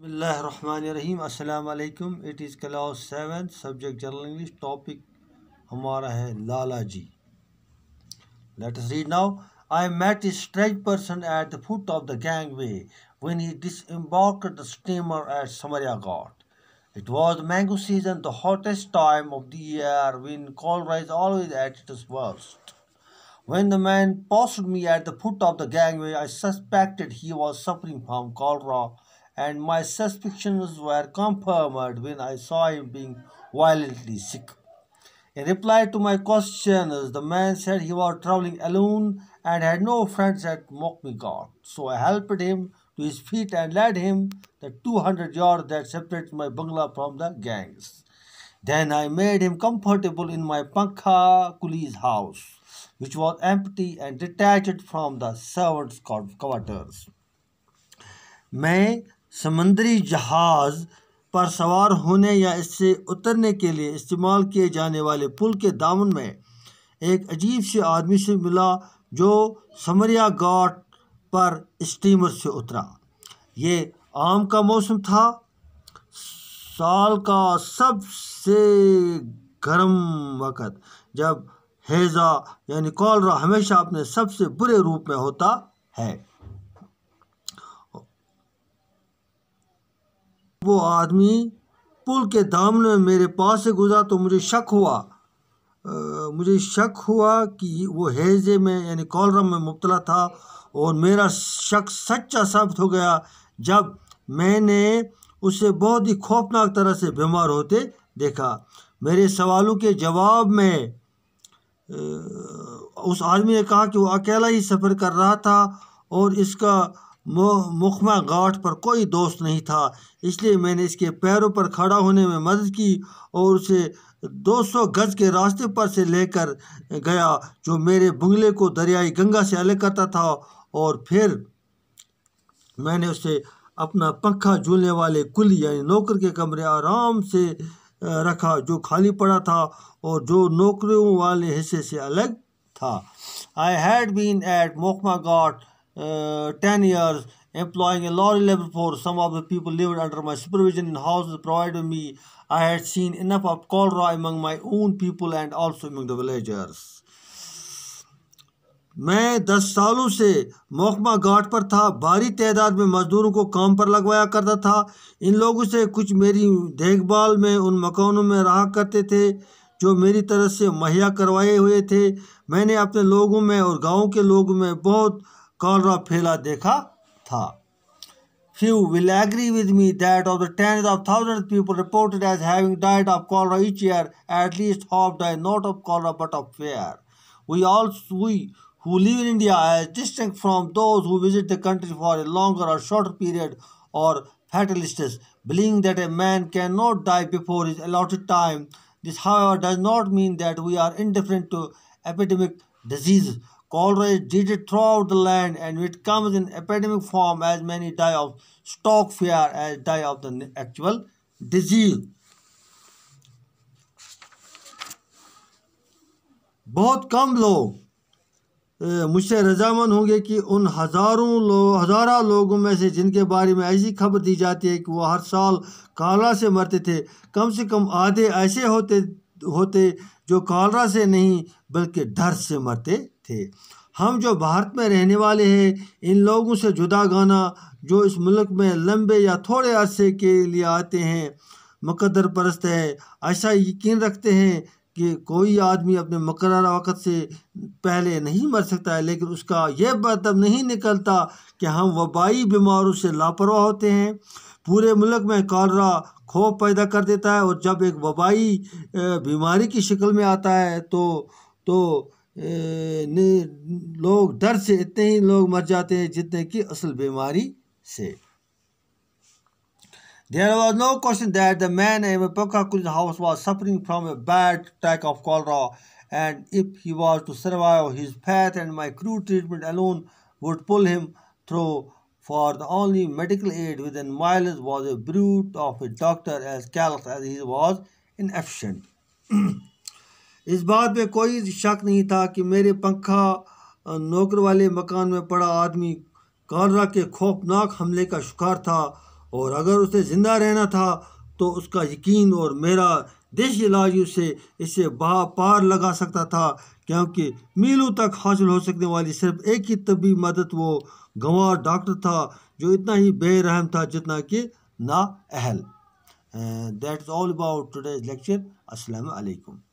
रहीम अस्सलाम वालेकुम it is class seven subject general English topic हमारा है Lala ji let us read now I met is stretch person at the the of when he disembarked the steamer at Samaryagat. It was mango season, the hottest time of the year when cholera is always at its worst. When the man passed me at the foot of the gangway, I suspected he was suffering from cholera and my suspicions were confirmed when I saw him being violently sick. In reply to my questions, the man said he was traveling alone and had no friends at Mokmikot. So I helped him to his feet and led him the 200 yards that separated my bungalow from the gangs. Then I made him comfortable in my Pankha Kuli's house, which was empty and detached from the servants' quarters. May समंदरी जहाज़ पर सवार होने या इससे उतरने के लिए इस्तेमाल किए जाने वाले पुल के दामन में एक अजीब से आदमी से मिला जो समरिया घाट पर स्टीमर से उतरा ये आम का मौसम था साल का सबसे गर्म वक़्त जब हैज़ा यानी कॉलरा हमेशा अपने सबसे बुरे रूप में होता है वो आदमी पुल के दामने मेरे पास से गुजरा तो मुझे शक हुआ आ, मुझे शक हुआ कि वो हैजे में यानी कॉलरम में मुबतला था और मेरा शक सच्चा साबित हो गया जब मैंने उसे बहुत ही खौफनाक तरह से बीमार होते देखा मेरे सवालों के जवाब में उस आदमी ने कहा कि वो अकेला ही सफ़र कर रहा था और इसका मुखमा घाट पर कोई दोस्त नहीं था इसलिए मैंने इसके पैरों पर खड़ा होने में मदद की और उसे 200 गज के रास्ते पर से लेकर गया जो मेरे बंगले को दरियाई गंगा से अलग करता था और फिर मैंने उसे अपना पंखा झूलने वाले कुल यानी नौकर के कमरे आराम से रखा जो खाली पड़ा था और जो नौकरियों वाले हिस्से से अलग था I had been at Mokama Ghat uh, 10 years employing a large labor force. Some of the people lived under my supervision in houses provided me. I had seen enough of cholera among my own people and also among the villagers. मैं दस सालों से मोहमा घाट पर था भारी तादाद में मजदूरों को काम पर लगवाया करता था इन लोगों से कुछ मेरी देखभाल में उन मकानों में रहा करते थे जो मेरी तरफ से मुहैया करवाए हुए थे मैंने अपने लोगों में और गांव के लोगों में बहुत कर फैला देखा था few will agree with me that of the tens of thousands of people reported as having died of cholera each year, at least half die not of cholera but of fear. We all we who live in India are distinct from those who visit the country for a longer or shorter period or fatalists, believing that a man cannot die before his allotted time. This, however, does not mean that we are indifferent to epidemic diseases Cholera is disease throughout the land and it comes in epidemic form as many die of stock fear as die of the actual disease. बहुत कम लोग मुझसे रजामंद होंगे कि उन हज़ारों लोग हज़ारा लोगों में से जिनके बारे में ऐसी खबर दी जाती है कि वह हर साल कालरा से मरते थे कम से कम आधे ऐसे होते होते जो कालरा से नहीं बल्कि डर से मरते थे हम जो भारत में रहने वाले हैं इन लोगों से जुदा गाना जो इस मुल्क में लंबे या थोड़े अरसे के लिए आते हैं मुकदर परस्त है ऐसा यकीन रखते हैं कि कोई आदमी अपने मकर वक़्त से पहले नहीं मर सकता है लेकिन उसका यह मतलब नहीं निकलता कि हम वबाई बीमारों से लापरवाह होते हैं पूरे मुल्क में कॉलरा खोफ पैदा कर देता है और जब एक वबाई बीमारी की शक्ल में आता है तो तो लोग डर से इतने ही लोग मर जाते हैं जितने की असल बीमारी से there was no question that the man in a पोखा cook house was suffering from a bad attack of cholera and if he was to survive his faith and my crude treatment alone would pull him through for the only medical aid within miles was a brute of a doctor as callous he was inefficient इस बात में कोई शक नहीं था कि मेरे पंखा नौकर वाले मकान में पड़ा आदमी कालरा के खौफनाक हमले का शिकार था और अगर उसे ज़िंदा रहना था तो उसका यकीन और मेरा देश इलाज उसे इसे बहा पार लगा सकता था क्योंकि मीलों तक हासिल हो सकने वाली सिर्फ एक ही तबी मदद वो गंवार डॉक्टर था जो इतना ही बेरहम था जितना कि ना अहल that is all about today's lecture अस्सलाम वालेकुम